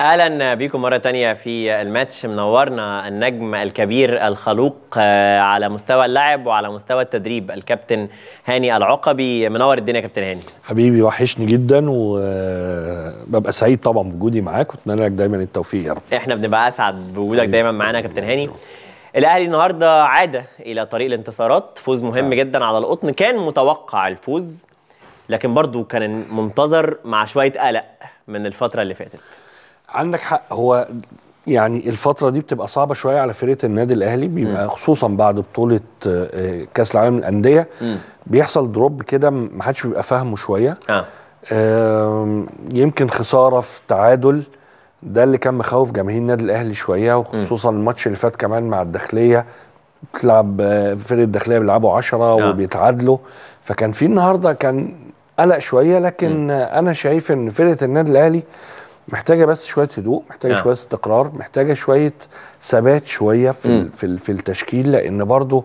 اهلا بيكم مره تانية في الماتش منورنا النجم الكبير الخلوق آه، على مستوى اللعب وعلى مستوى التدريب الكابتن هاني العقبي منور الدنيا كابتن هاني حبيبي وحشني جدا وببقى آه، سعيد طبعا بوجودي معاك واتمنى لك دايما التوفيق يا رب احنا بنبقى اسعد بوجودك دايما معانا كابتن هاني الاهلي النهارده عاد الى طريق الانتصارات فوز مهم جدا على القطن كان متوقع الفوز لكن برضو كان منتظر مع شويه قلق من الفتره اللي فاتت عندك حق هو يعني الفترة دي بتبقى صعبة شوية على فرقة النادي الأهلي بيبقى خصوصا بعد بطولة آه، كأس العالم للأندية بيحصل دروب كده محدش بيبقى فاهمه شوية آه. يمكن خسارة في تعادل ده اللي كان مخوف جماهير النادي الأهلي شوية وخصوصا الماتش اللي فات كمان مع الداخلية بتلعب آه، فرقة الداخلية بيلعبوا 10 آه. وبيتعادلوا فكان في النهاردة كان قلق شوية لكن م. أنا شايف إن فرقة النادي الأهلي محتاجه بس شويه هدوء محتاجه yeah. آه. شويه استقرار محتاجه شويه ثبات شويه في mm. في في التشكيل لان برضو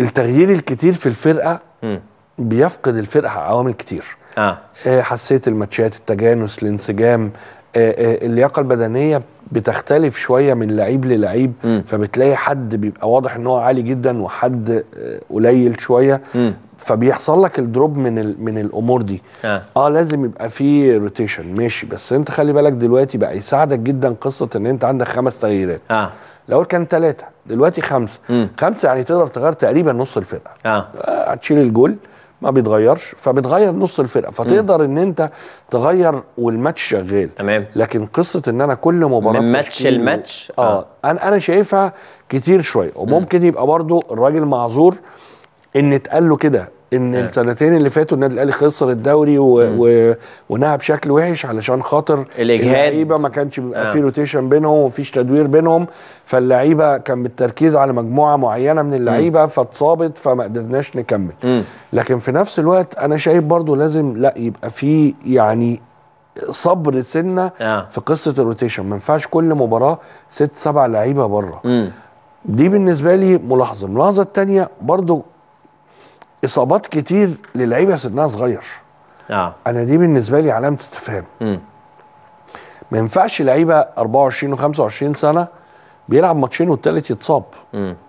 التغيير الكتير في الفرقه mm. بيفقد الفرقه عوامل كتير آه. آه حساسيه الماتشات التجانس الانسجام آه آه اللياقه البدنيه بتختلف شويه من لعيب للعيب فبتلاقي حد بيبقى واضح ان هو عالي جدا وحد آه، قليل شويه فبيحصل لك الدروب من ال... من الامور دي آه. اه لازم يبقى في روتيشن ماشي بس انت خلي بالك دلوقتي بقى يساعدك جدا قصه ان انت عندك خمس تغييرات آه. الاول كان ثلاثه دلوقتي خمسه مم. خمسه يعني تقدر تغير تقريبا نص الفرقه آه. آه، هتشيل الجول ما بيتغيرش فبتغير نص الفرقه فتقدر ان انت تغير والماتش شغال تمام لكن قصه ان انا كل مباراه من ماتش الماتش آه. اه انا انا شايفها كتير شويه وممكن يبقى برضو الراجل معذور ان اتقال له كده ان آه. السنتين اللي فاتوا النادي الاهلي خسر الدوري و... و... ونهى بشكل وحش علشان خاطر اللعيبه ما كانش بيبقى آه. في روتيشن بينهم ومفيش تدوير بينهم فاللعيبه كان بالتركيز على مجموعه معينه من اللعيبه فاتصابت فما قدرناش نكمل م. لكن في نفس الوقت انا شايف برضو لازم لا يبقى في يعني صبر سنه آه. في قصه الروتيشن ما ينفعش كل مباراه ست سبع لعيبه بره دي بالنسبه لي ملاحظه الملاحظه الثانيه برضو اصابات كتير للعيبه سنها صغير اه انا دي بالنسبه لي علامه استفهام ما ينفعش لعيبه 24 و25 سنه بيلعب ماتشين والتالت يتصاب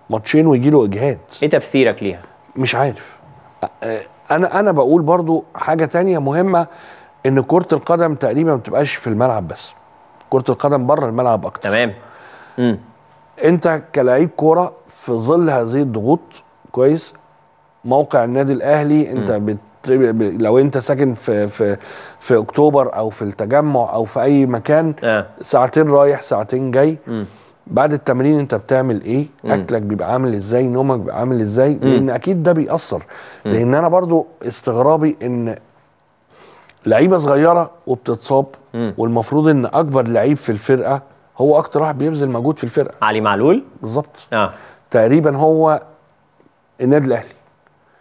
ماتشين ويجي له اجهاد ايه تفسيرك ليها مش عارف انا انا بقول برضو حاجه تانية مهمه ان كره القدم تقريبا ما بتبقاش في الملعب بس كره القدم بره الملعب اكتر تمام مم. انت كلاعب كوره في ظل هذه الضغوط كويس موقع النادي الاهلي انت بت لو انت ساكن في في في اكتوبر او في التجمع او في اي مكان آه. ساعتين رايح ساعتين جاي م. بعد التمرين انت بتعمل ايه م. اكلك بيبقى عامل ازاي نومك بيبقى عامل ازاي م. لان اكيد ده بيأثر م. لان انا برضو استغرابي ان لعيبه صغيره وبتتصاب م. والمفروض ان اكبر لعيب في الفرقه هو اكتر واحد بيبذل مجهود في الفرقه علي معلول بالظبط آه. تقريبا هو النادي الاهلي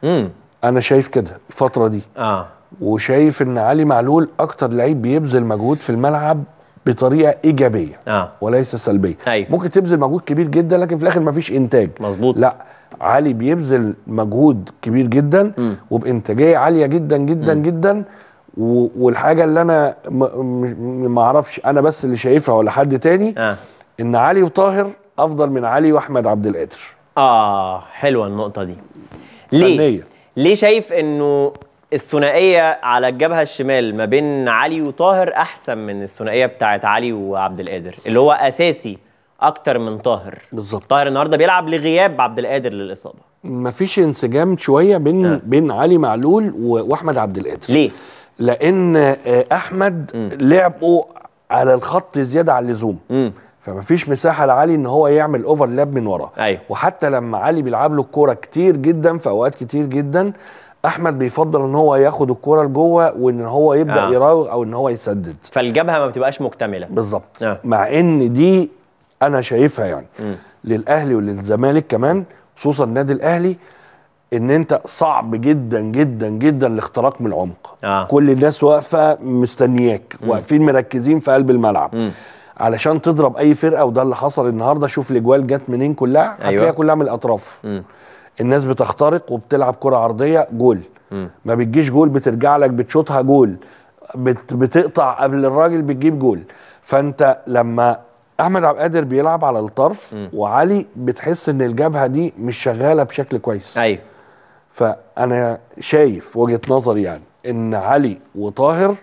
مم. انا شايف كده الفتره دي اه وشايف ان علي معلول اكتر لعيب بيبذل مجهود في الملعب بطريقه ايجابيه آه. وليس سلبيه أيوه. ممكن تبذل مجهود كبير جدا لكن في الاخر مفيش انتاج مظبوط لا علي بيبذل مجهود كبير جدا م. وبانتاجيه عاليه جدا جدا م. جدا والحاجه اللي انا ما اعرفش انا بس اللي شايفها ولا حد تاني آه. ان علي وطاهر افضل من علي واحمد عبد القادر اه حلوه النقطه دي ليه؟ فنيه ليه شايف انه الثنائيه على الجبهه الشمال ما بين علي وطاهر احسن من الثنائيه بتاعت علي وعبد القادر اللي هو اساسي اكتر من طاهر بالظبط طاهر النهارده بيلعب لغياب عبد القادر للاصابه مفيش انسجام شويه بين أه. بين علي معلول واحمد عبد القادر ليه لان آه، احمد م. لعبه على الخط زياده عن اللزوم فمفيش مساحه لعلي ان هو يعمل اوفرلاب من ورا أيوه. وحتى لما علي بيلعب له الكوره كتير جدا في اوقات كتير جدا احمد بيفضل ان هو ياخد الكوره لجوه وان هو يبدا آه. يراوغ او ان هو يسدد فالجبهه ما بتبقاش مكتمله بالظبط آه. مع ان دي انا شايفها يعني م. للاهلي وللزمالك كمان خصوصا النادي الاهلي ان انت صعب جدا جدا جدا الاختراق من العمق آه. كل الناس واقفه مستنياك واقفين مركزين في قلب الملعب م. علشان تضرب اي فرقه وده اللي حصل النهارده شوف الاجوال جت منين كلها أيوة. هتلاقيها كلها من الاطراف م. الناس بتخترق وبتلعب كره عرضيه جول م. ما بتجيش جول بترجع لك بتشوطها جول بت بتقطع قبل الراجل بتجيب جول فانت لما احمد عبد القادر بيلعب على الطرف م. وعلي بتحس ان الجبهه دي مش شغاله بشكل كويس ايوه فانا شايف وجهه نظري يعني ان علي وطاهر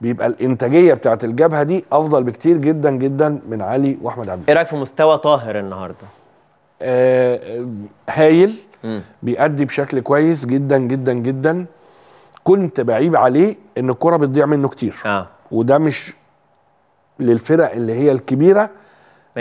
بيبقى الانتاجيه بتاعه الجبهه دي افضل بكتير جدا جدا من علي واحمد عبد ايه رايك في مستوى طاهر النهارده؟ آه هايل مم. بيأدي بشكل كويس جدا جدا جدا كنت بعيب عليه ان الكره بتضيع منه كتير آه. وده مش للفرق اللي هي الكبيره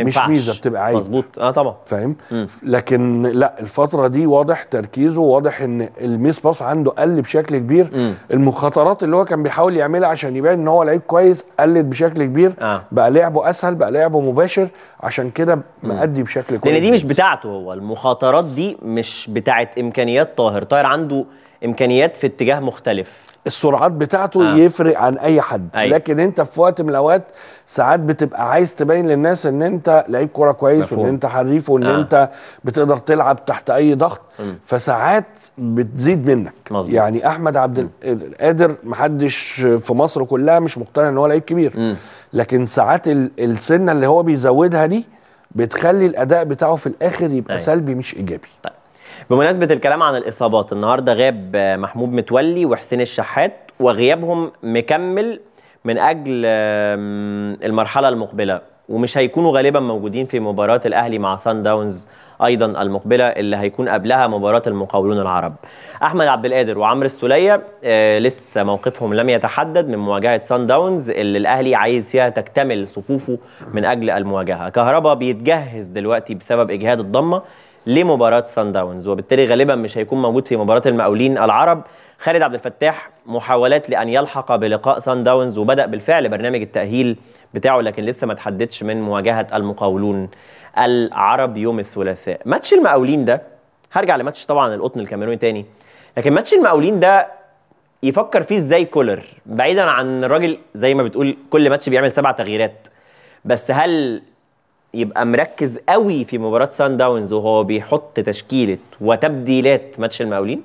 مش ميزه بتبقى عيب مظبوط اه طبعا فاهم لكن لا الفتره دي واضح تركيزه واضح ان الميس باص عنده قل بشكل كبير مم. المخاطرات اللي هو كان بيحاول يعملها عشان يبان ان هو لعيب كويس قلت بشكل كبير آه. بقى لعبه اسهل بقى لعبه مباشر عشان كده مأدي بشكل كويس لان دي مش بتاعته هو المخاطرات دي مش بتاعت امكانيات طاهر طاهر عنده امكانيات في اتجاه مختلف السرعات بتاعته آه. يفرق عن اي حد أي. أيوه. لكن انت في وقت من الاوقات ساعات بتبقى عايز تبين للناس ان انت لعيب كوره كويس مفهوم. وان انت حريف وان آه. انت بتقدر تلعب تحت اي ضغط م. فساعات بتزيد منك مزبط. يعني احمد عبد القادر محدش في مصر كلها مش مقتنع ان هو لعيب كبير م. لكن ساعات السنه اللي هو بيزودها دي بتخلي الاداء بتاعه في الاخر يبقى أي. أيوه. سلبي مش ايجابي طيب. بمناسبه الكلام عن الاصابات النهارده غاب محمود متولي وحسين الشحات وغيابهم مكمل من اجل المرحله المقبله ومش هيكونوا غالبا موجودين في مباراه الاهلي مع سان داونز ايضا المقبله اللي هيكون قبلها مباراه المقاولون العرب احمد عبد القادر وعمرو السوليه آه، لسه موقفهم لم يتحدد من مواجهه سان داونز اللي الاهلي عايز فيها تكتمل صفوفه من اجل المواجهه كهربا بيتجهز دلوقتي بسبب اجهاد الضمه لمباراه سان داونز وبالتالي غالبا مش هيكون موجود في مباراه المقاولين العرب خالد عبد الفتاح محاولات لان يلحق بلقاء سان داونز وبدا بالفعل برنامج التاهيل بتاعه لكن لسه ما تحددش من مواجهه المقاولون العرب يوم الثلاثاء ماتش المقاولين ده هرجع لماتش طبعا القطن الكاميروني تاني لكن ماتش المقاولين ده يفكر فيه ازاي كولر بعيدا عن الراجل زي ما بتقول كل ماتش بيعمل سبع تغييرات بس هل يبقى مركز قوي في مباراه سان داونز وهو بيحط تشكيله وتبديلات ماتش المقاولين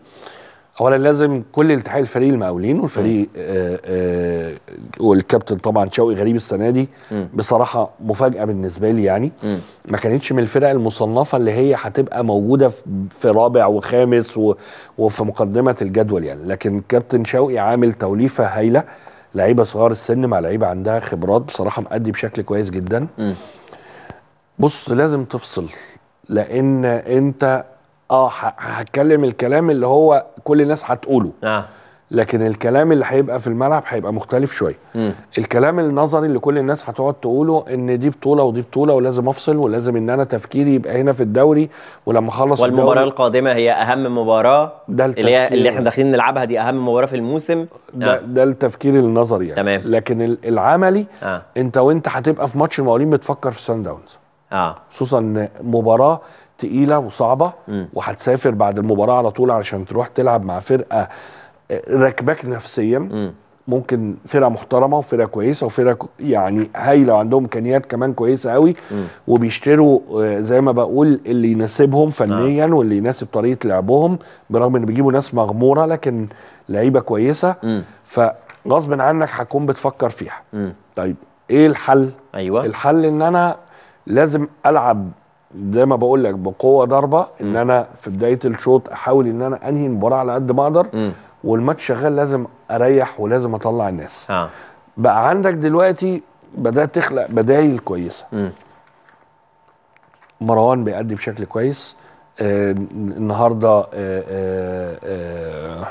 اولا لازم كل التحاق الفريق المقاولين والفريق آآ آآ آه، آه، والكابتن طبعا شوقي غريب السنه دي م. بصراحه مفاجاه بالنسبه لي يعني م. ما كانتش من الفرق المصنفه اللي هي هتبقى موجوده في رابع وخامس و... وفي مقدمه الجدول يعني لكن كابتن شوقي عامل توليفه هايله لعيبه صغار السن مع لعيبه عندها خبرات بصراحه مأدي بشكل كويس جدا م. بص لازم تفصل لان انت اه هتكلم الكلام اللي هو كل الناس هتقوله آه. لكن الكلام اللي هيبقى في الملعب هيبقى مختلف شويه الكلام النظري اللي كل الناس هتقعد تقوله ان دي بطوله ودي بطوله ولازم افصل ولازم ان انا تفكيري يبقى هنا في الدوري ولما اخلص والمباراه الدوري القادمه هي اهم مباراه ده اللي هي اللي احنا داخلين نلعبها دي اهم مباراه في الموسم ده, آه. ده التفكير النظري يعني تمام. لكن العملي آه. انت وانت هتبقى في ماتش المقاولين بتفكر في سان داونز اه خصوصا مباراه تقيله وصعبه وهتسافر بعد المباراه على طول علشان تروح تلعب مع فرقه آه، راكباك نفسيا م. ممكن فرقه محترمه وفرقه كويسه وفرقه يعني هايله وعندهم امكانيات كمان كويسه قوي وبيشتروا آه، زي ما بقول اللي يناسبهم فنيا آه. واللي يناسب طريقه لعبهم برغم ان بيجيبوا ناس مغموره لكن لعيبه كويسه م. فغصب عنك هتكون بتفكر فيها م. طيب ايه الحل؟ ايوه الحل ان انا لازم العب زي ما بقول لك بقوه ضربه ان انا في بدايه الشوط احاول ان انا انهي المباراه على قد ما اقدر والماتش شغال لازم اريح ولازم اطلع الناس آه. بقى عندك دلوقتي بدات تخلق بدايل كويسه م. مروان بيأدي بشكل كويس آه النهارده آه آه آه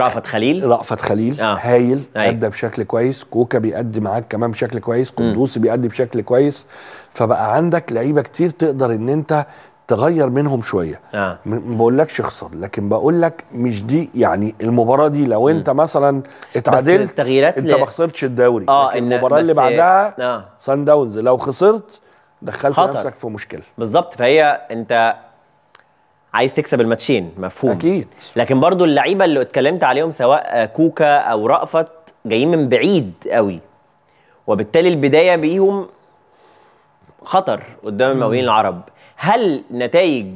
رأفت خليل رأفت خليل آه. هايل أي. ادى بشكل كويس كوكا بيأدي معاك كمان بشكل كويس قدوسي بيأدي بشكل كويس فبقى عندك لعيبه كتير تقدر ان انت تغير منهم شويه آه. ما بقولكش اخسر لكن بقولك مش دي يعني المباراه دي لو انت م. مثلا اتعادلت بس التغييرات انت ل... ما خسرتش الدوري آه لكن المباراه اللي بعدها آه. سان داونز لو خسرت دخلت خطر. نفسك في مشكله بالظبط فهي انت عايز تكسب الماتشين مفهوم اكيد لكن برضو اللعيبه اللي اتكلمت عليهم سواء كوكا او رأفت جايين من بعيد قوي وبالتالي البدايه بيهم خطر قدام المقاولين العرب هل نتائج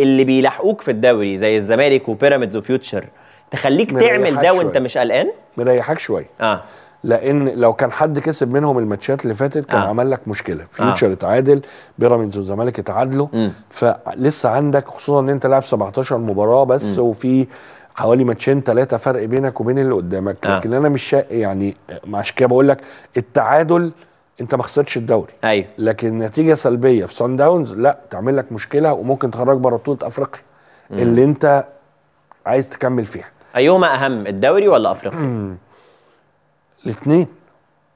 اللي بيلاحقوك في الدوري زي الزمالك وبيراميدز وفيوتشر تخليك تعمل ده وانت مش قلقان؟ مريحك شويه اه لان لو كان حد كسب منهم الماتشات اللي فاتت كان آه. عمل لك مشكله آه. فيوتشر آه. اتعادل بيراميدز والزمالك اتعادلوا فلسه عندك خصوصا ان انت لاعب 17 مباراه بس م. وفي حوالي ماتشين ثلاثه فرق بينك وبين اللي قدامك آه. لكن انا مش شا... يعني عشان كده بقول لك التعادل انت ما خسرتش الدوري ايوه لكن نتيجه سلبيه في سان داونز لا تعمل لك مشكله وممكن تخرج بره بطوله افريقيا اللي انت عايز تكمل فيها ايهما اهم الدوري ولا افريقيا الاثنين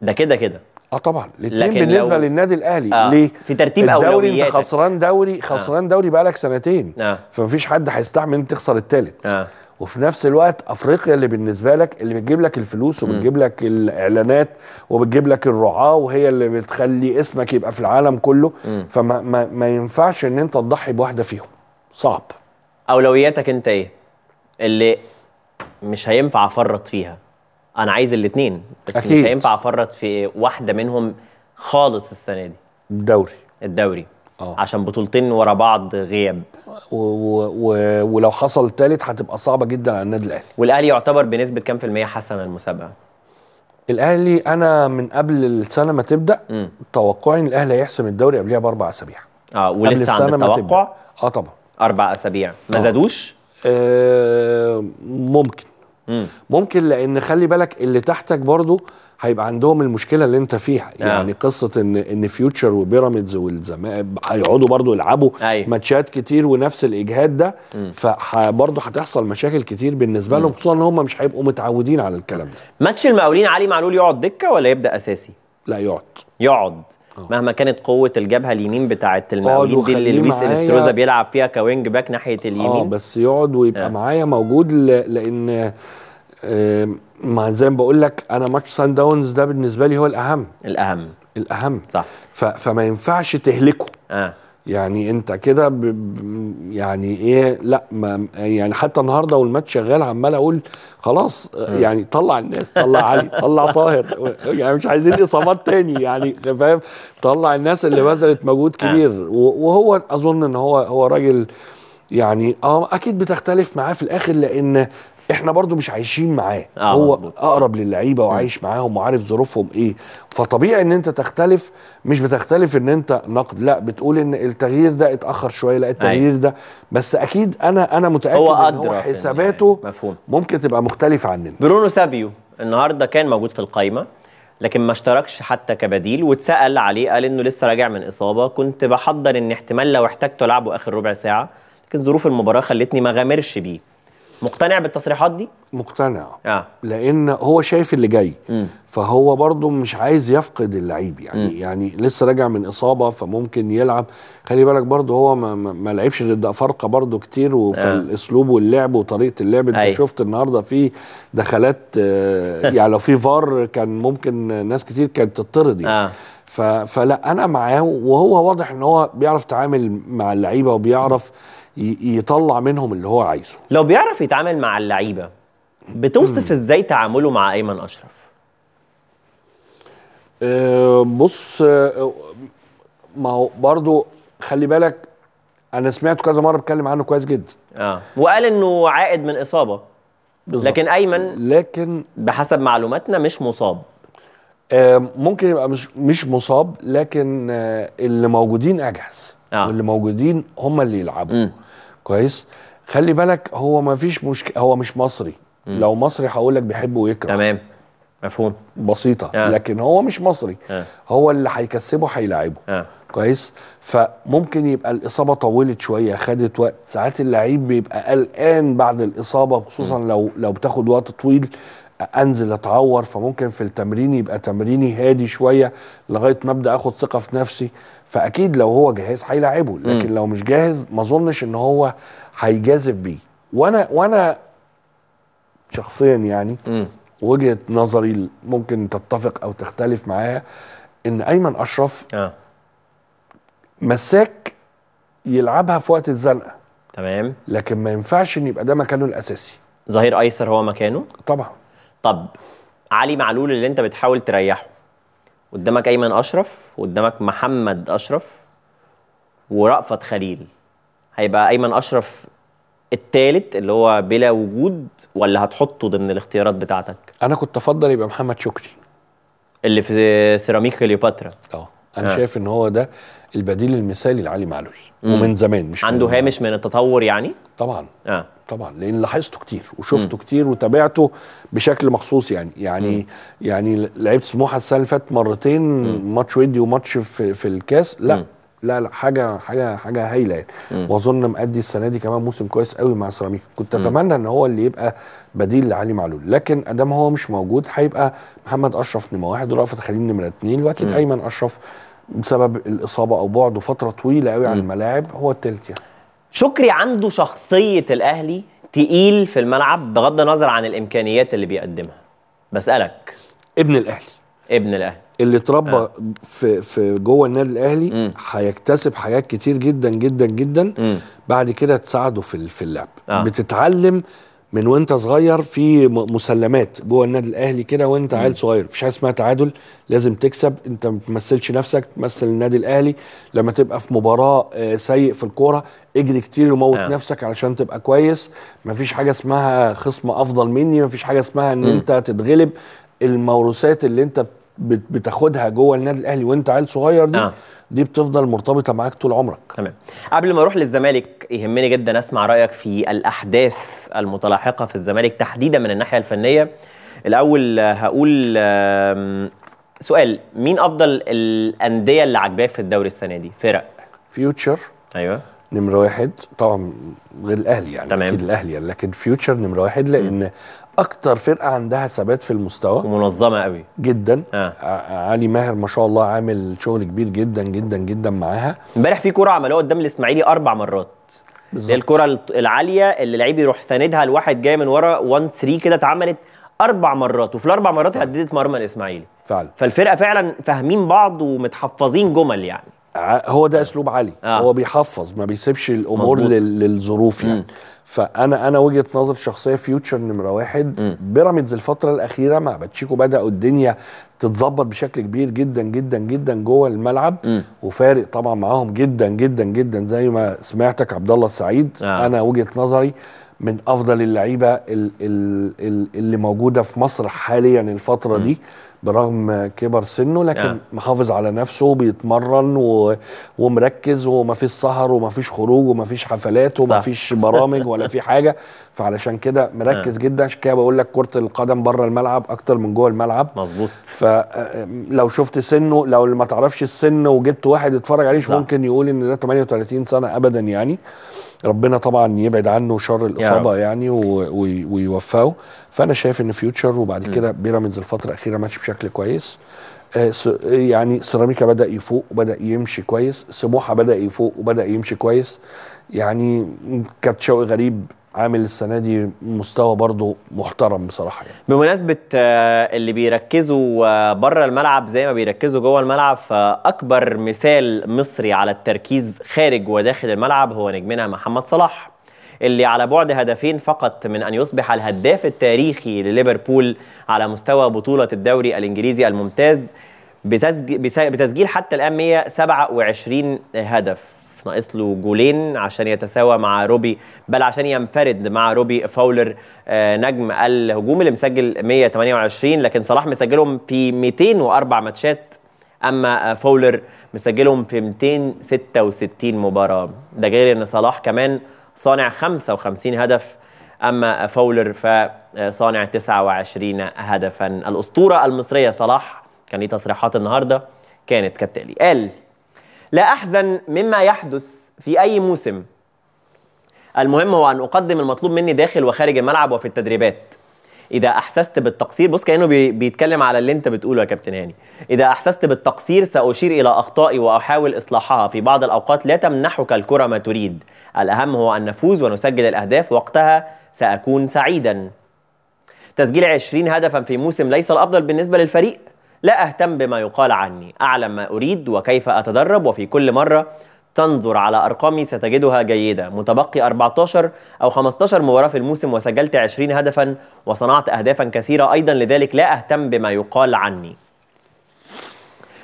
ده كده كده اه طبعا الاثنين بالنسبه لو... للنادي الاهلي آه. ليه في ترتيب الدوري انت خسران دوري آه. خسران آه. دوري بقالك سنتين آه. فمفيش حد هيستحمل انت تخسر الثالث آه. وفي نفس الوقت افريقيا اللي بالنسبه لك اللي بتجيب لك الفلوس وبتجيب لك الاعلانات وبتجيب لك الرعاه وهي اللي بتخلي اسمك يبقى في العالم كله م. فما ما, ما ينفعش ان انت تضحي بواحده فيهم صعب اولوياتك انت ايه اللي مش هينفع افرط فيها انا عايز الاثنين بس أكيد. مش هينفع افرط في واحده منهم خالص السنه دي الدوري الدوري أوه. عشان بطولتين ورا بعض غياب و و و ولو حصل ثالث هتبقى صعبه جدا على النادي الاهلي والاهلي يعتبر بنسبه كام في الميه حسن المسابقه الاهلي انا من قبل السنه ما تبدا توقعي ان الاهلي هيحسم الدوري قبلها باربع اسابيع اه ولسه عند التوقع اه طبعا اربع اسابيع ما آه. زادوش آه ممكن ممكن لان خلي بالك اللي تحتك برضو هيبقى عندهم المشكله اللي انت فيها آه. يعني قصه ان ان فيوتشر وبيراميدز والزمالك هيقعدوا برضو يلعبوا أيوة. ماتشات كتير ونفس الاجهاد ده فبرضه هتحصل مشاكل كتير بالنسبه لهم خصوصا ان هم مش هيبقوا متعودين على الكلام ده ماتش المقاولين علي معلول يقعد دكه ولا يبدا اساسي لا يقعد يقعد أوه. مهما كانت قوه الجبهه اليمين بتاعه المقاولين دي اللي لويس انستروزا بيلعب فيها كوينج باك ناحيه آه، اليمين اه بس يقعد ويبقى آه. معايا موجود لان آه ما زي ما بقول لك انا ماتش سان داونز ده بالنسبه لي هو الاهم الاهم الاهم صح فما ينفعش تهلكه اه يعني انت كده يعني ايه لا ما يعني حتى النهارده والماتش شغال عمال اقول خلاص يعني طلع الناس طلع علي طلع طاهر يعني مش عايزين اصابات تاني يعني فاهم طلع الناس اللي بذلت مجهود آه. كبير وهو اظن ان هو هو راجل يعني اه اكيد بتختلف معاه في الاخر لان احنا برضو مش عايشين معاه آه هو مزبوط. اقرب للعيبه وعايش معاهم وعارف ظروفهم ايه فطبيعي ان انت تختلف مش بتختلف ان انت نقد لا بتقول ان التغيير ده اتاخر شويه لا التغيير أيوة. ده بس اكيد انا انا متاكد هو ان هو حساباته يعني مفهوم. ممكن تبقى مختلفه عننا برونو سابيو النهارده كان موجود في القايمه لكن ما اشتركش حتى كبديل واتسال عليه قال انه لسه راجع من اصابه كنت بحضر ان احتمال لو احتجته العبه اخر ربع ساعه لكن ظروف المباراه خلتني ما غامرش بيه مقتنع بالتصريحات دي؟ مقتنع آه. لان هو شايف اللي جاي م. فهو برضه مش عايز يفقد اللعيب يعني م. يعني لسه راجع من اصابه فممكن يلعب خلي بالك برضه هو ما, ما لعبش ضد افارقه برضه كتير فالاسلوب آه. واللعب وطريقه اللعب انت أي. أيوه. شفت النهارده في دخلات آه، يعني لو في فار كان ممكن ناس كتير كانت تطرد يعني آه. فلا انا معاه وهو واضح ان هو بيعرف يتعامل مع اللعيبه وبيعرف م. يطلع منهم اللي هو عايزه لو بيعرف يتعامل مع اللعيبه بتوصف ازاي تعامله مع ايمن اشرف أه بص آه، ما هو برضو خلي بالك انا سمعته كذا مره بتكلم عنه كويس جدا اه وقال انه عائد من اصابه بالزبط. لكن ايمن لكن بحسب معلوماتنا مش مصاب آه ممكن يبقى مش مش مصاب لكن آه اللي موجودين اجهز آه. واللي موجودين هم اللي يلعبوا م. كويس خلي بالك هو ما فيش مشكله هو مش مصري مم. لو مصري هقول لك بيحب ويكره تمام مفهوم بسيطه آه. لكن هو مش مصري آه. هو اللي هيكسبه هيلاعبه آه. كويس فممكن يبقى الاصابه طولت شويه خدت وقت ساعات اللعيب بيبقى قلقان بعد الاصابه خصوصا مم. لو لو بتاخد وقت طويل انزل اتعور فممكن في التمرين يبقى تمريني هادي شويه لغايه ما ابدا اخد ثقه في نفسي فاكيد لو هو جاهز هيلاعبه لكن م. لو مش جاهز ما اظنش ان هو هيجاذب بيه وانا وانا شخصيا يعني وجهه نظري ممكن تتفق او تختلف معايا ان ايمن اشرف آه. مساك يلعبها في وقت الزنقه تمام لكن ما ينفعش ان يبقى ده مكانه الاساسي ظهير ايسر هو مكانه طبعا طب علي معلول اللي انت بتحاول تريحه قدامك ايمن اشرف وقدامك محمد اشرف ورأفت خليل هيبقى ايمن اشرف التالت اللي هو بلا وجود ولا هتحطه ضمن الاختيارات بتاعتك انا كنت افضل يبقى محمد شكري اللي في سيراميك كليوباترا اه انا آه. شايف ان هو ده البديل المثالي لعلي معلول ومن زمان مش عنده هامش من التطور يعني طبعا اه طبعا لان لاحظته كتير وشفته م. كتير وتابعته بشكل مخصوص يعني يعني م. يعني لعبت سموحه السنه اللي فاتت مرتين م. ماتش ودي وماتش في, في الكاس لا م. لا لا حاجه حاجه حاجه هايله يعني واظن مادي السنه دي كمان موسم كويس قوي مع سيراميكا كنت اتمنى ان هو اللي يبقى بديل لعلي معلول لكن ادام هو مش موجود هيبقى محمد اشرف نمره واحد ورأفت خليل نمره اثنين واكيد ايمن اشرف بسبب الاصابه او بعده فتره طويله قوي عن الملاعب هو الثالث يعني شكري عنده شخصيه الاهلي تقيل في الملعب بغض النظر عن الامكانيات اللي بيقدمها بسالك ابن الاهلي ابن الاهلي اللي اتربى آه. في في جوه النادي الاهلي هيكتسب حاجات كتير جدا جدا جدا م. بعد كده تساعده في في اللعب آه. بتتعلم من وانت صغير في مسلمات جوه النادي الاهلي كده وانت عيل صغير مفيش حاجه اسمها تعادل لازم تكسب انت ما تمثلش نفسك تمثل النادي الاهلي لما تبقى في مباراه آه، سيء في الكوره اجري كتير وموت آه. نفسك علشان تبقى كويس مفيش حاجه اسمها خصم افضل مني مفيش حاجه اسمها ان م. انت تتغلب الموروثات اللي انت بتاخدها جوه النادي الاهلي وانت عيل صغير دي آه. دي بتفضل مرتبطه معاك طول عمرك تمام قبل ما اروح للزمالك يهمني جدا اسمع رايك في الاحداث المتلاحقه في الزمالك تحديدا من الناحيه الفنيه الاول هقول سؤال مين افضل الانديه اللي عجباك في الدوري السنه دي فرق فيوتشر ايوه نمره واحد طبعا غير الاهلي يعني تمام. اكيد الاهلي يعني لكن فيوتشر نمره واحد لان اكتر فرقه عندها ثبات في المستوى ومنظمه قوي جدا آه. آه،, آه. علي ماهر ما شاء الله عامل شغل كبير جدا جدا جدا معاها امبارح في كوره عملوها قدام الاسماعيلي اربع مرات بالظبط الكره العاليه اللي لعيب يروح ساندها لواحد جاي من ورا 1 3 كده اتعملت اربع مرات وفي الاربع مرات هددت مرمى الاسماعيلي فعلا فالفرقه فعلا فاهمين بعض ومتحفظين جمل يعني هو ده آه. اسلوب علي آه. هو بيحفظ ما بيسيبش الامور مزبوط. للظروف يعني م. فانا انا وجهه نظر شخصيه فيوتشر نمره واحد بيراميدز الفتره الاخيره مع باتشيكو بداوا الدنيا تتظبط بشكل كبير جدا جدا جدا جوه الملعب م. وفارق طبعا معاهم جدا جدا جدا زي ما سمعتك عبد الله السعيد آه. انا وجهه نظري من افضل اللعيبه اللي موجوده في مصر حاليا الفتره م. دي برغم كبر سنه لكن آه. محافظ على نفسه وبيتمرن و... ومركز وما فيش سهر وما فيش خروج وما فيش حفلات وما فيش برامج ولا في حاجه فعلشان كده مركز آه. جدا عشان كده بقول لك كره القدم بره الملعب اكتر من جوه الملعب مظبوط فلو آه، آه، شفت سنه لو ما تعرفش السن وجبت واحد يتفرج عليه ممكن يقول ان ده 38 سنه ابدا يعني ربنا طبعا يبعد عنه شر الاصابه يعني ويوفقه فانا شايف ان فيوتشر وبعد كده بيراميدز الفتره الاخيره ماشي بشكل كويس آه، يعني سيراميكا بدا يفوق وبدا يمشي كويس سموحه بدا يفوق وبدا يمشي كويس يعني كابتن شوقي غريب عامل السنه دي مستوى برضه محترم بصراحه يعني. بمناسبه آه، اللي بيركزوا آه، بره الملعب زي ما بيركزوا جوه الملعب فاكبر مثال مصري على التركيز خارج وداخل الملعب هو نجمنا محمد صلاح اللي على بعد هدفين فقط من ان يصبح الهداف التاريخي لليفربول على مستوى بطوله الدوري الانجليزي الممتاز بتسجيل حتى الان 127 هدف ناقص له جولين عشان يتساوى مع روبي بل عشان ينفرد مع روبي فاولر آه، نجم الهجوم اللي مسجل 128 لكن صلاح مسجلهم في 204 ماتشات اما آه، فاولر مسجلهم في 266 مباراه ده غير ان صلاح كمان صانع 55 هدف اما آه، فاولر فصانع 29 هدفا الاسطوره المصريه صلاح كان ليه تصريحات النهارده كانت كالتالي قال لا أحزن مما يحدث في أي موسم المهم هو أن أقدم المطلوب مني داخل وخارج الملعب وفي التدريبات إذا أحسست بالتقصير بص كأنه بيتكلم على اللي أنت بتقوله يا كابتن هاني إذا أحسست بالتقصير سأشير إلى أخطائي وأحاول إصلاحها في بعض الأوقات لا تمنحك الكرة ما تريد الأهم هو أن نفوز ونسجل الأهداف وقتها سأكون سعيدا تسجيل 20 هدفا في موسم ليس الأفضل بالنسبة للفريق لا أهتم بما يقال عني أعلم ما أريد وكيف أتدرب وفي كل مرة تنظر على أرقامي ستجدها جيدة متبقي 14 أو 15 مباراة في الموسم وسجلت 20 هدفا وصنعت أهدافا كثيرة أيضا لذلك لا أهتم بما يقال عني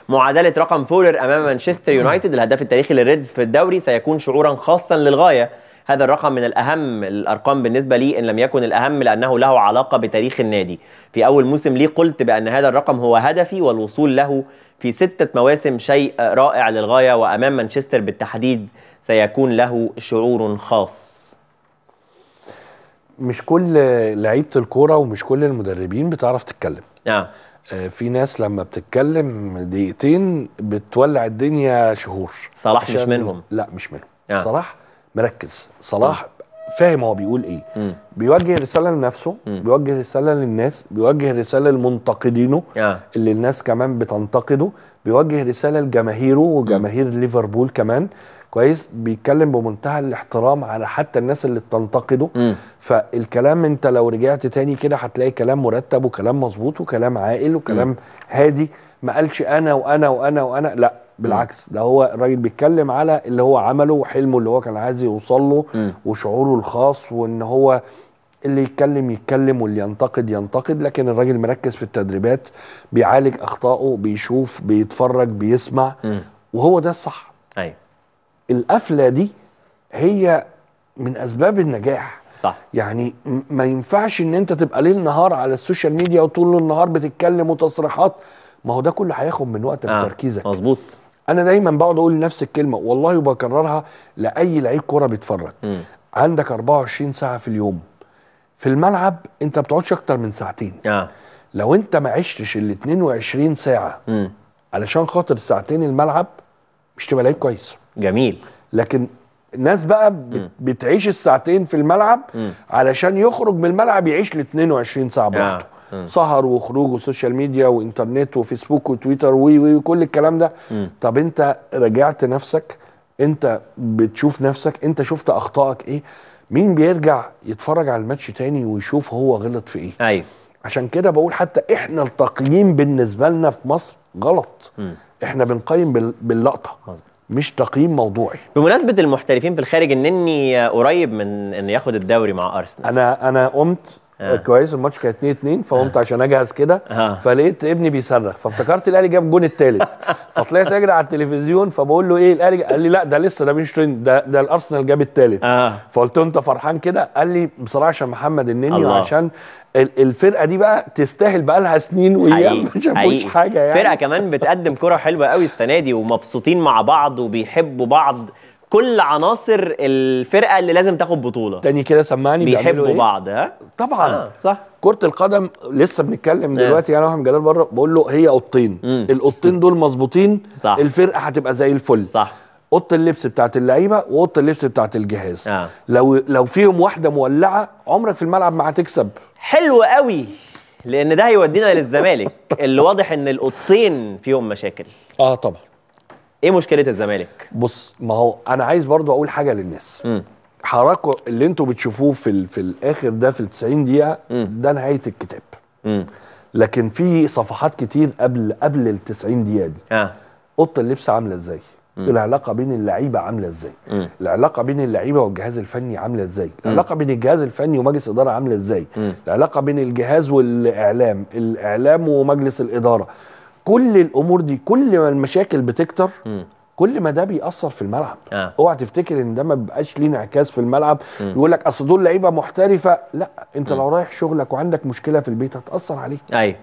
معادلة رقم فولر أمام مانشستر يونايتد الهداف التاريخي للريدز في الدوري سيكون شعورا خاصا للغاية هذا الرقم من الأهم الأرقام بالنسبة لي إن لم يكن الأهم لأنه له علاقة بتاريخ النادي في أول موسم لي قلت بأن هذا الرقم هو هدفي والوصول له في ستة مواسم شيء رائع للغاية وأمام مانشستر بالتحديد سيكون له شعور خاص مش كل لعيبه الكوره ومش كل المدربين بتعرف تتكلم نعم. آه. في ناس لما بتتكلم دقيقتين بتولع الدنيا شهور صلاح مش منهم لا مش منهم آه. صلاح مركز صلاح فاهم هو بيقول ايه م. بيوجه رساله لنفسه م. بيوجه رساله للناس بيوجه رساله لمنتقدينه آه. اللي الناس كمان بتنتقده بيوجه رساله لجماهيره وجماهير ليفربول كمان كويس بيتكلم بمنتهى الاحترام على حتى الناس اللي بتنتقده م. فالكلام انت لو رجعت تاني كده هتلاقي كلام مرتب وكلام مظبوط وكلام عاقل وكلام م. هادي ما قالش انا وانا وانا وانا لا بالعكس ده هو الراجل بيتكلم على اللي هو عمله وحلمه اللي هو كان عايز يوصل له وشعوره الخاص وان هو اللي يتكلم يتكلم واللي ينتقد ينتقد لكن الراجل مركز في التدريبات بيعالج اخطائه بيشوف بيتفرج بيسمع م. وهو ده الصح ايوه القفله دي هي من اسباب النجاح صح يعني ما ينفعش ان انت تبقى ليل نهار على السوشيال ميديا وطول النهار بتتكلم وتصريحات ما هو ده كله هياخد من وقتك آه. وتركيزك مظبوط انا دايما بقعد اقول نفس الكلمه والله وبكررها لاي لعيب كوره بيتفرج عندك 24 ساعه في اليوم في الملعب انت ما بتقعدش اكتر من ساعتين آه. لو انت ما عشتش ال 22 ساعه م. علشان خاطر ساعتين الملعب مش تبقى لعيب كويس جميل لكن الناس بقى بتعيش الساعتين في الملعب م. علشان يخرج من الملعب يعيش ال 22 ساعه آه. براحته آه. سهر وخروج وسوشيال ميديا وانترنت وفيسبوك وتويتر وي وي وكل الكلام ده م. طب انت راجعت نفسك انت بتشوف نفسك انت شفت اخطائك ايه مين بيرجع يتفرج على الماتش تاني ويشوف هو غلط في ايه ايوه عشان كده بقول حتى احنا التقييم بالنسبه لنا في مصر غلط م. احنا بنقيم بال... باللقطه مزبط. مش تقييم موضوعي بمناسبه المحترفين في الخارج ان قريب من ان ياخد الدوري مع ارسنال انا انا قمت آه. كويس الماتش كان 2 2 فقمت آه. عشان اجهز كده آه. فلقيت ابني بيصرخ فافتكرت الاهلي جاب الجون الثالث فطلعت اجري على التلفزيون فبقول له ايه الاهلي قال لي لا ده لسه ده مش ده ده الارسنال جاب الثالث آه. فقلت له انت فرحان كده قال لي بصراحه عشان محمد النني وعشان الفرقه دي بقى تستاهل بقى لها سنين وايام ما شافوش حاجه يعني فرقه كمان بتقدم كره حلوه قوي السنه دي ومبسوطين مع بعض وبيحبوا بعض كل عناصر الفرقه اللي لازم تاخد بطوله تاني كده سمعني بيحبوا إيه؟ بعض ها طبعا آه. صح كره القدم لسه بنتكلم آه. دلوقتي انا يعني وهم جلال بره بقول له هي اوضتين الاوضتين دول مظبوطين الفرقه هتبقى زي الفل صح اوضه اللبس بتاعت اللعيبه واوضه اللبس بتاعت الجهاز آه. لو لو فيهم واحده مولعه عمرك في الملعب ما هتكسب حلو قوي لان ده هيودينا للزمالك اللي واضح ان الاوضتين فيهم مشاكل اه طبعا ايه مشكله الزمالك بص ما هو انا عايز برضو اقول حاجه للناس م. حركه اللي انتوا بتشوفوه في في الاخر ده في ال 90 دقيقه ده نهايه الكتاب م. لكن في صفحات كتير قبل قبل ال 90 دقيقه دي آه. اوضه اللبس عامله ازاي مم. العلاقه بين اللعيبه عامله ازاي مم. العلاقه بين اللعيبه والجهاز الفني عامله ازاي العلاقه بين الجهاز الفني ومجلس الاداره عامله ازاي مم. العلاقه بين الجهاز والاعلام الاعلام ومجلس الاداره كل الامور دي كل ما المشاكل بتكتر م. كل ما ده بيأثر في الملعب آه. اوعى تفتكر ان ده ما بيبقاش ليه انعكاس في الملعب يقول لك اصل دول لعيبه محترفه لا انت م. لو رايح شغلك وعندك مشكله في البيت هتأثر عليك ايوه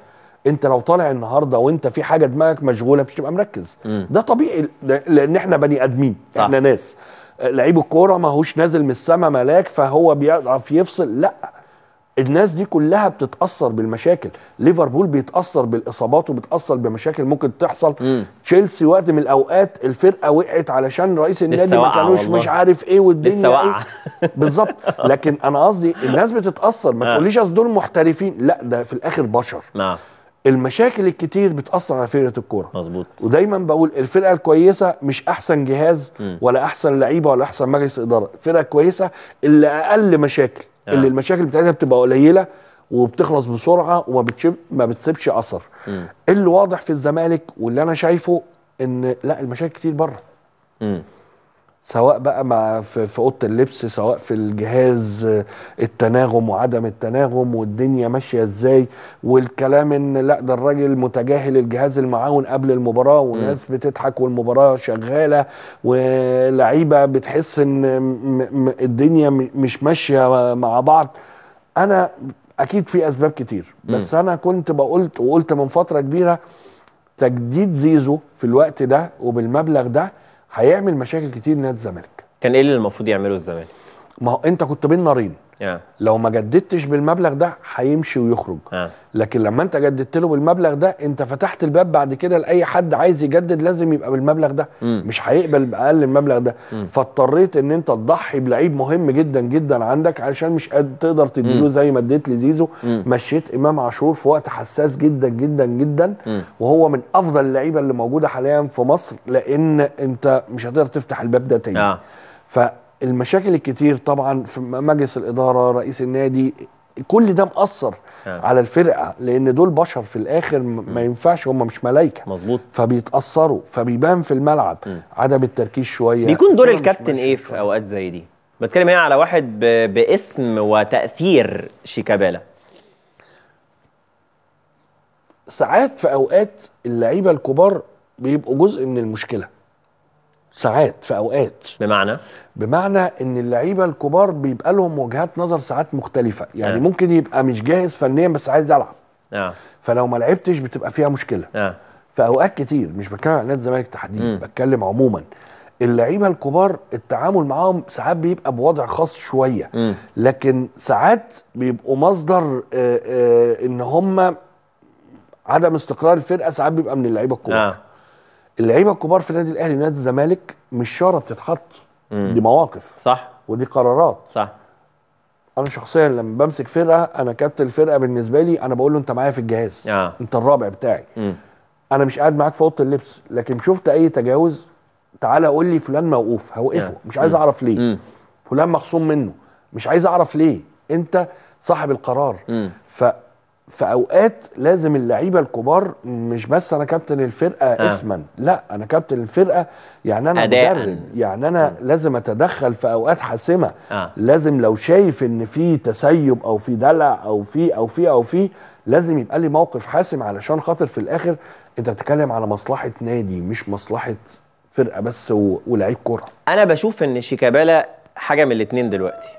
انت لو طالع النهارده وانت في حاجه دماغك مشغوله مش تبقى مركز م. ده طبيعي لان احنا بني ادمين صح. احنا ناس لعيب الكوره ماهوش نازل من السما ملاك فهو بيعرف يفصل لا الناس دي كلها بتتاثر بالمشاكل ليفربول بيتاثر بالاصابات وبتاثر بمشاكل ممكن تحصل تشيلسي وقت من الاوقات الفرقه وقعت علشان رئيس النادي ما كانوش مش عارف ايه والدنيا ايه بالظبط لكن انا قصدي الناس بتتاثر ما آه. تقوليش اصل دول محترفين لا ده في الاخر بشر نعم المشاكل الكتير بتاثر على فرقه الكوره مظبوط ودايما بقول الفرقه الكويسه مش احسن جهاز ولا احسن لعيبه ولا احسن مجلس اداره الفرقه الكويسه اللي اقل مشاكل اللي آه. المشاكل بتاعتها بتبقى قليله وبتخلص بسرعه وما بتشب ما بتسيبش اثر اللي واضح في الزمالك واللي انا شايفه ان لا المشاكل كتير بره سواء بقى مع في اوضه اللبس سواء في الجهاز آه، التناغم وعدم التناغم والدنيا ماشيه ازاي والكلام ان لا ده الراجل متجاهل الجهاز المعاون قبل المباراه وناس م. بتضحك والمباراه شغاله ولعيبه بتحس ان الدنيا مش ماشيه مع بعض انا اكيد في اسباب كتير بس م. انا كنت بقولت وقلت من فتره كبيره تجديد زيزو في الوقت ده وبالمبلغ ده هيعمل مشاكل كتير نادي الزمالك كان ايه اللي المفروض يعمله الزمالك ما انت كنت بين نارين لو ما جددتش بالمبلغ ده هيمشي ويخرج لكن لما انت جددت له بالمبلغ ده انت فتحت الباب بعد كده لاي حد عايز يجدد لازم يبقى بالمبلغ ده mm. مش هيقبل باقل المبلغ ده mm. فاضطريت ان انت تضحي بلعيب مهم جدا جدا عندك علشان مش قادر تقدر تديله mm. زي ما اديت لزيزو مشيت امام عاشور في وقت حساس جدا جدا جدا وهو من افضل اللعيبه اللي موجوده حاليا في مصر لان انت مش هتقدر تفتح الباب ده تاني ف المشاكل الكتير طبعا في مجلس الاداره رئيس النادي كل ده مأثر آه. على الفرقه لان دول بشر في الاخر ما ينفعش هم مش ملائكه مظبوط فبيتاثروا فبيبان في الملعب م. عدم التركيز شويه بيكون دور الكابتن ايه في اوقات زي دي بتكلم هنا على واحد باسم وتاثير شيكابالا ساعات في اوقات اللعيبه الكبار بيبقوا جزء من المشكله ساعات في اوقات بمعنى بمعنى ان اللعيبه الكبار بيبقى لهم وجهات نظر ساعات مختلفه يعني آه. ممكن يبقى مش جاهز فنيا بس عايز يلعب آه. فلو ما لعبتش بتبقى فيها مشكله آه. في اوقات كتير مش بتكلم عن نادي الزمالك تحديدا بتكلم عموما اللعيبه الكبار التعامل معاهم ساعات بيبقى بوضع خاص شويه م. لكن ساعات بيبقوا مصدر آآ آه، آآ آه، ان هم عدم استقرار الفرقه ساعات بيبقى من اللعيبه الكبار آه. اللعيبه الكبار في النادي الاهلي ونادي الزمالك مش شاره بتتحط دي مواقف صح ودي قرارات صح انا شخصيا لما بمسك فرقه انا كابتن الفرقه بالنسبه لي انا بقول له انت معايا في الجهاز آه. انت الرابع بتاعي م. انا مش قاعد معاك في اوضه اللبس لكن شفت اي تجاوز تعالى قول لي فلان موقوف هوقفه آه. مش عايز اعرف ليه م. فلان مخصوم منه مش عايز اعرف ليه انت صاحب القرار ف في اوقات لازم اللعيبه الكبار مش بس انا كابتن الفرقه آه. اسما لا انا كابتن الفرقه يعني انا أداء. مدرب يعني انا آه. لازم اتدخل في اوقات حاسمه آه. لازم لو شايف ان في تسيب او في دلع او في او في او في لازم يبقى لي موقف حاسم علشان خاطر في الاخر انت بتتكلم على مصلحه نادي مش مصلحه فرقه بس ولاعيب كره انا بشوف ان شيكابالا حاجه من الاثنين دلوقتي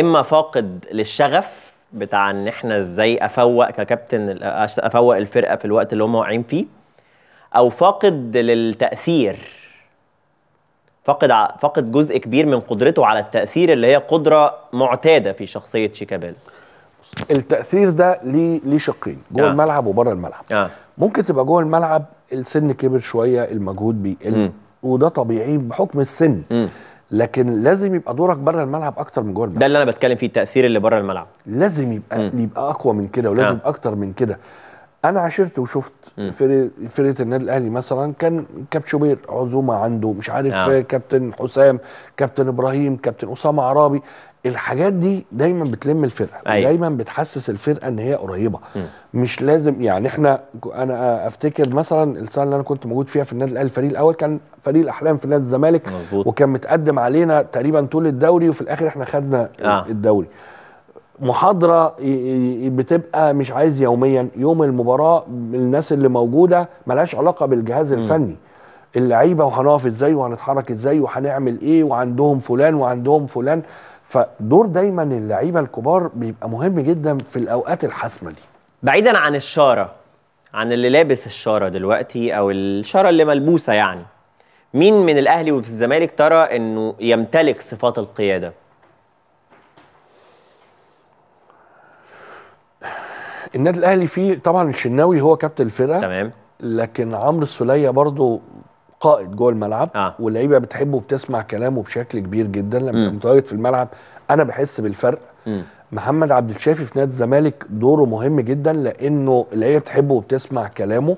اما فاقد للشغف بتاع ان احنا ازاي افوق ككابتن افوق الفرقه في الوقت اللي هم واقعين فيه او فاقد للتاثير فاقد فاقد جزء كبير من قدرته على التاثير اللي هي قدره معتاده في شخصيه شيكابالا التاثير ده ليه ليه شقين جوه آه. الملعب وبره الملعب آه. ممكن تبقى جوه الملعب السن كبر شويه المجهود بيقل وده طبيعي بحكم السن م. لكن لازم يبقى دورك بره الملعب اكتر من جوه الملعب ده اللي انا بتكلم فيه التاثير اللي بره الملعب لازم يبقى م. يبقى اقوى من كده ولازم م. آه. اكتر من كده انا عشرت وشفت فرقه النادي الاهلي مثلا كان كابتن شوبير عزومه عنده مش عارف م. آه. كابتن حسام كابتن ابراهيم كابتن اسامه عرابي الحاجات دي دايما بتلم الفرقه أيوة. دايما بتحسس الفرقه ان هي قريبه م. مش لازم يعني احنا انا افتكر مثلا السنه اللي انا كنت موجود فيها في النادي الاهلي الفريق الاول كان فريق الاحلام في نادي الزمالك مزبوط. وكان متقدم علينا تقريبا طول الدوري وفي الاخر احنا خدنا آه. الدوري محاضره بتبقى مش عايز يوميا يوم المباراه الناس اللي موجوده ملهاش علاقه بالجهاز الفني اللعيبه وهنقف ازاي وهنتحرك ازاي وهنعمل ايه وعندهم فلان وعندهم فلان فدور دايما اللعيبه الكبار بيبقى مهم جدا في الاوقات الحاسمه دي بعيدا عن الشاره عن اللي لابس الشاره دلوقتي او الشاره اللي ملبوسه يعني مين من الاهلي وفي الزمالك ترى انه يمتلك صفات القياده النادي الاهلي فيه طبعا الشناوي هو كابتن الفرقه تمام لكن عمرو السوليه برضه قائد جوه الملعب آه. واللعيبه بتحبه وبتسمع كلامه بشكل كبير جدا لما متواجد في الملعب انا بحس بالفرق م. محمد عبد الشافي في نادي الزمالك دوره مهم جدا لانه اللعيبه بتحبه وبتسمع كلامه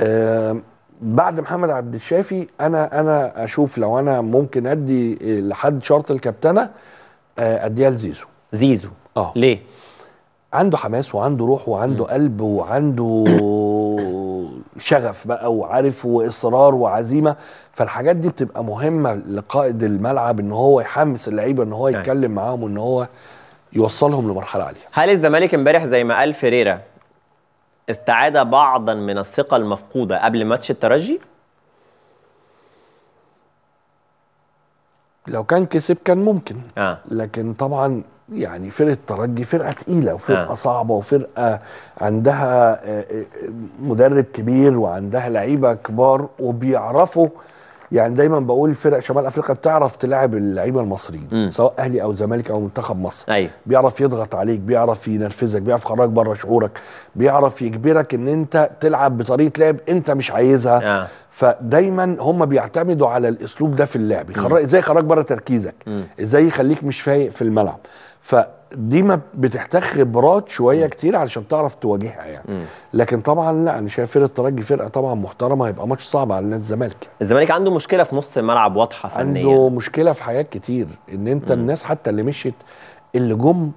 آه بعد محمد عبد الشافي انا انا اشوف لو انا ممكن ادي لحد شرط الكابتنه آه اديها لزيزو زيزو اه ليه عنده حماس وعنده روح وعنده م. قلب وعنده شغف بقى وعارف واصرار وعزيمه فالحاجات دي بتبقى مهمه لقائد الملعب ان هو يحمس اللعيبه ان هو أيوة. يتكلم معاهم وان هو يوصلهم لمرحله عاليه. هل الزمالك امبارح زي ما قال فيريرا استعاد بعضا من الثقه المفقوده قبل ماتش الترجي؟ لو كان كسب كان ممكن آه. لكن طبعا يعني فرقه الترجي فرقه تقيله وفرقه آه. صعبه وفرقه عندها آه، آه، مدرب كبير وعندها لعيبه كبار وبيعرفوا يعني دايما بقول فرق شمال افريقيا بتعرف تلعب اللعيبه المصريين سواء اهلي او زمالك او منتخب مصر أيوة. بيعرف يضغط عليك بيعرف ينرفزك بيعرف يخرجك بره شعورك بيعرف يجبرك ان انت تلعب بطريقه لعب انت مش عايزها آه. فدايما هم بيعتمدوا على الاسلوب ده في اللعب يخرج ازاي يخرجك بره تركيزك م. ازاي يخليك مش فايق في الملعب فدي ما بتحتاج خبرات شويه م. كتير علشان تعرف تواجهها يعني م. لكن طبعا لا انا شايف فرقه الترجي فرقه طبعا محترمه هيبقى ماتش صعب على نادي الزمالك الزمالك عنده مشكله في نص الملعب واضحه فنيا عنده مشكله في حاجات كتير ان انت م. الناس حتى اللي مشيت اللي جم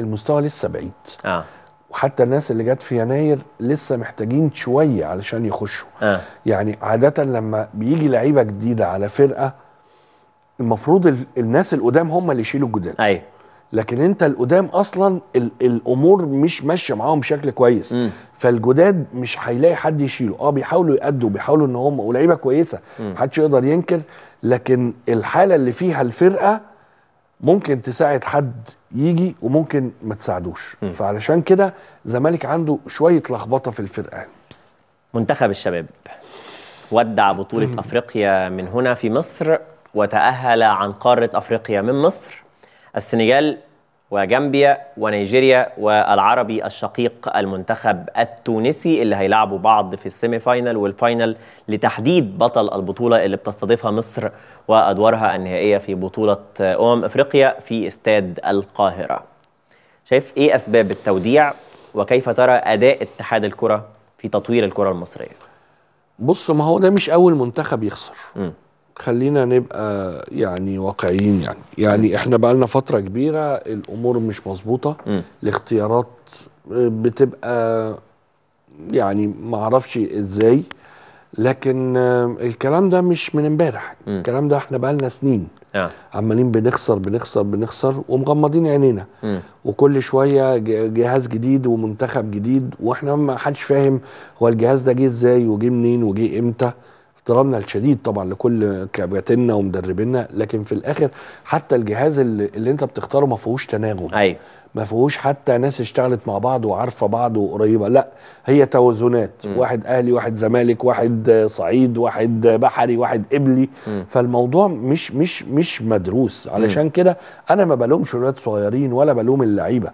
المستوى لسه بعيد اه وحتى الناس اللي جت في يناير لسه محتاجين شويه علشان يخشوا آه. يعني عاده لما بيجي لعيبه جديده على فرقه المفروض الناس القدام هم اللي يشيلوا الجداد ايوه لكن انت القدام اصلا الامور مش ماشيه معاهم بشكل كويس مم. فالجداد مش هيلاقي حد يشيله اه بيحاولوا يأدوا بيحاولوا ان هم ولعيبه كويسه محدش يقدر ينكر لكن الحاله اللي فيها الفرقه ممكن تساعد حد يجي وممكن ما تساعدوش مم. فعلشان كده الزمالك عنده شويه لخبطه في الفرقه يعني. منتخب الشباب ودع بطوله افريقيا من هنا في مصر وتأهل عن قارة أفريقيا من مصر السنغال وجامبيا ونيجيريا والعربي الشقيق المنتخب التونسي اللي هيلعبوا بعض في السيمي فاينل والفاينل لتحديد بطل البطولة اللي بتستضيفها مصر وأدوارها النهائية في بطولة أمم أفريقيا في استاد القاهرة شايف إيه أسباب التوديع وكيف ترى أداء اتحاد الكرة في تطوير الكرة المصرية بص ما هو ده مش أول منتخب يخسر م. خلينا نبقى يعني واقعيين يعني يعني احنا بقى لنا فتره كبيره الامور مش مظبوطه الاختيارات آه، بتبقى يعني ما اعرفش ازاي لكن آه، الكلام ده مش من امبارح الكلام ده احنا بقى لنا سنين آه. عمالين بنخسر بنخسر بنخسر ومغمضين عينينا وكل شويه جهاز جديد ومنتخب جديد واحنا ما حدش فاهم هو الجهاز ده جه ازاي وجه منين وجه امتى احترامنا الشديد طبعا لكل كباتنا ومدربينا لكن في الاخر حتى الجهاز اللي, اللي انت بتختاره ما فيهوش تناغم ايوه ما فيهوش حتى ناس اشتغلت مع بعض وعارفه بعض وقريبه لا هي توازنات م. واحد اهلي واحد زمالك واحد صعيد واحد بحري واحد قبلي م. فالموضوع مش مش مش مدروس علشان كده انا ما بلومش الولاد صغيرين ولا بلوم اللعيبه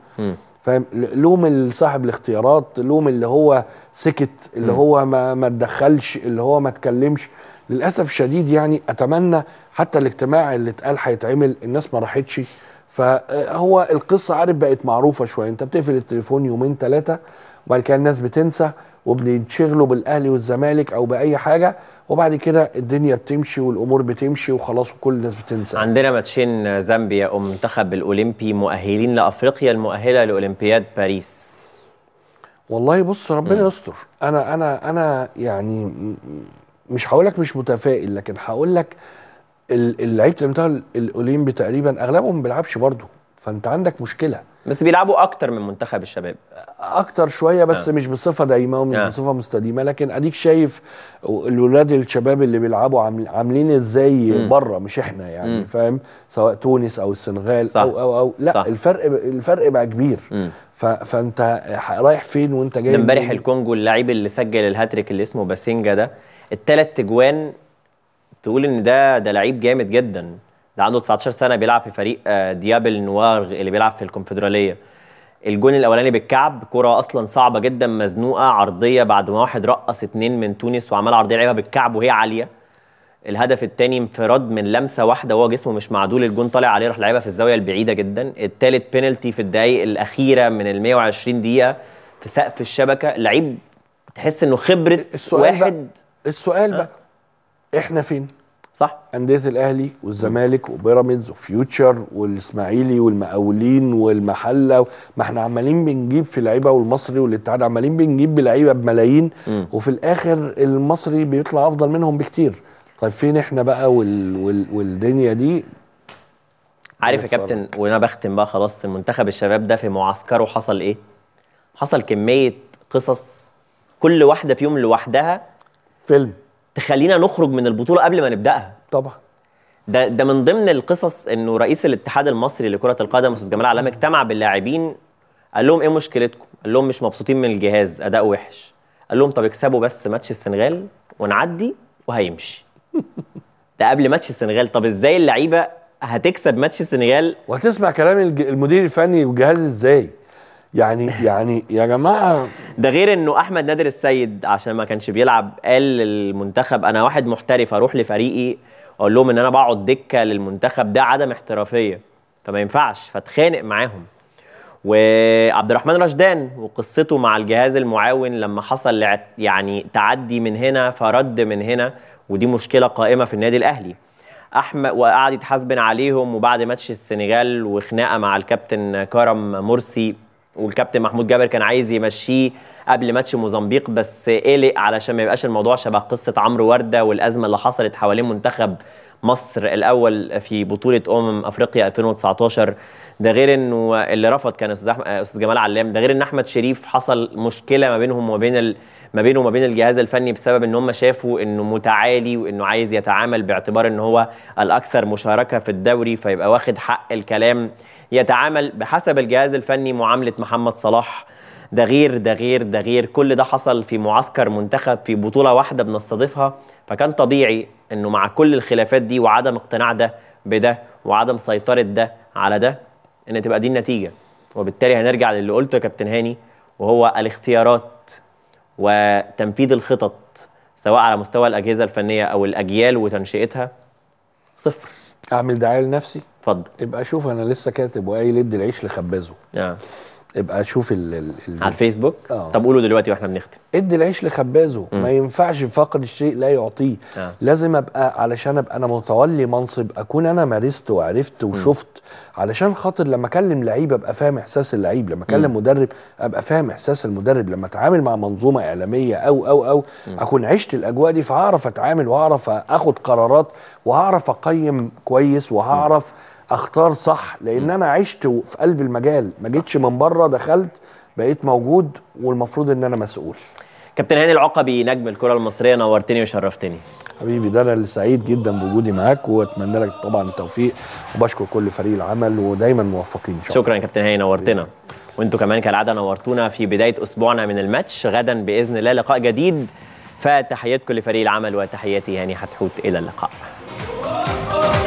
فاهم لوم صاحب الاختيارات لوم اللي هو سكت اللي م. هو ما ما تدخلش اللي هو ما اتكلمش للاسف الشديد يعني اتمنى حتى الاجتماع اللي اتقال هيتعمل الناس ما راحتش فهو القصه عارف بقت معروفه شويه انت بتقفل التليفون يومين ثلاثه وبعد كده الناس بتنسى وبنتشغلوا بالاهلي والزمالك او باي حاجه وبعد كده الدنيا بتمشي والامور بتمشي وخلاص وكل الناس بتنسى عندنا ماتشين زامبيا ومنتخب الاولمبي مؤهلين لافريقيا المؤهله لاولمبياد باريس والله بص ربنا يستر انا انا انا يعني مش هقول لك مش متفائل لكن هقول لك اللعيبه بتاع الاولمبي تقريبا اغلبهم ما بيلعبش برضه فانت عندك مشكله بس بيلعبوا اكتر من منتخب الشباب اكتر شويه بس آه. مش بصفه دايمه ومش آه. بصفه مستديمه لكن اديك شايف الولاد الشباب اللي بيلعبوا عاملين ازاي بره مش احنا يعني فاهم سواء تونس او السنغال صح. او او او لا صح. الفرق الفرق بقى كبير م. فانت رايح فين وانت جاي امبارح الكونجو اللاعب اللي سجل الهاتريك اللي اسمه باسينجا ده الثلاث تجوان تقول ان ده ده لعيب جامد جدا ده عنده 19 سنه بيلعب في فريق آه، ديابل نوار اللي بيلعب في الكونفدراليه الجون الاولاني بالكعب كره اصلا صعبه جدا مزنوقه عرضيه بعد ما واحد رقص اتنين من تونس وعمل عرضيه لعبها بالكعب وهي عاليه الهدف الثاني انفراد من لمسه واحده وهو جسمه مش معدول الجون طالع عليه راح لعبها في الزاويه البعيده جدا الثالث بينالتي في الدقائق الاخيره من ال 120 دقيقه في سقف الشبكه لعيب تحس انه خبره السؤال واحد بقى. السؤال أه؟ بقى احنا فين صح انديه الاهلي والزمالك وبيراميدز وفيوتشر والاسماعيلي والمقاولين والمحله و... ما احنا عمالين بنجيب في لعيبه والمصري والاتحاد عمالين بنجيب بلعيبه بملايين م. وفي الاخر المصري بيطلع افضل منهم بكتير طيب فين احنا بقى وال... وال... والدنيا دي عارف يا كابتن وانا بختم بقى خلاص منتخب الشباب ده في معسكره حصل ايه حصل كميه قصص كل واحده فيهم لوحدها فيلم تخلينا نخرج من البطوله قبل ما نبداها طبعا ده ده من ضمن القصص انه رئيس الاتحاد المصري لكره القدم استاذ جمال علام اجتمع باللاعبين قال لهم ايه مشكلتكم قال لهم مش مبسوطين من الجهاز اداء وحش قال لهم طب اكسبوا بس ماتش السنغال ونعدي وهيمشي ده قبل ماتش السنغال طب ازاي اللعيبه هتكسب ماتش السنغال وهتسمع كلام المدير الفني والجهاز ازاي يعني يعني يا جماعه ده غير انه احمد نادر السيد عشان ما كانش بيلعب قال للمنتخب انا واحد محترف اروح لفريقي اقول لهم ان انا بقعد دكه للمنتخب ده عدم احترافيه فما ينفعش فاتخانق معاهم وعبد الرحمن رشدان وقصته مع الجهاز المعاون لما حصل يعني تعدي من هنا فرد من هنا ودي مشكله قائمه في النادي الاهلي احمد وقعد يتحاسبن عليهم وبعد ماتش السنغال وخناقه مع الكابتن كرم مرسي والكابتن محمود جابر كان عايز يمشيه قبل ماتش موزمبيق بس قلق علشان ما يبقاش الموضوع شبه قصه عمرو ورده والازمه اللي حصلت حوالين منتخب مصر الاول في بطوله امم افريقيا 2019 ده غير انه اللي رفض كان استاذ استاذ جمال علام ده غير ان احمد شريف حصل مشكله ما بينهم وما بين ما بينه وما بين الجهاز الفني بسبب ان هم شافوا انه متعالي وانه عايز يتعامل باعتبار ان هو الاكثر مشاركه في الدوري فيبقى واخد حق الكلام يتعامل بحسب الجهاز الفني معامله محمد صلاح ده غير ده غير ده غير كل ده حصل في معسكر منتخب في بطوله واحده بنستضيفها فكان طبيعي انه مع كل الخلافات دي وعدم اقتناع ده بده وعدم سيطره ده على ده ان تبقى دي النتيجه وبالتالي هنرجع للي قلته يا كابتن هاني وهو الاختيارات وتنفيذ الخطط سواء على مستوى الاجهزه الفنيه او الاجيال وتنشئتها صفر اعمل دعايه لنفسي اتفضل يبقى شوف انا لسه كاتب وقايل ادي العيش لخبازه آه. ابقى شوف ال ال ال على الفيسبوك آه. طب قولوا دلوقتي واحنا بنختم ادي العيش لخبازه مم. ما ينفعش فقد الشيء لا يعطيه آه. لازم ابقى علشان ابقى انا متولي منصب اكون انا مارست وعرفت وشفت مم. علشان خاطر لما اكلم لعيب ابقى فاهم احساس اللعيب لما اكلم مم. مدرب ابقى فاهم احساس المدرب لما اتعامل مع منظومه اعلاميه او او او مم. اكون عشت الاجواء دي فهعرف اتعامل وهعرف اخد قرارات وهعرف اقيم كويس وهعرف مم. اختار صح لان انا عشت في قلب المجال ما جيتش من بره دخلت بقيت موجود والمفروض ان انا مسؤول كابتن هاني العقبي نجم الكره المصريه نورتني وشرفتني حبيبي ده انا اللي سعيد جدا بوجودي معاك واتمنى لك طبعا التوفيق وبشكر كل فريق العمل ودايما موفقين شكرا, شكرا كابتن هاني نورتنا وانتوا كمان كالعاده نورتونا في بدايه اسبوعنا من الماتش غدا باذن الله لقاء جديد فتحياتكم لفريق العمل وتحياتي هاني حتحوت الى اللقاء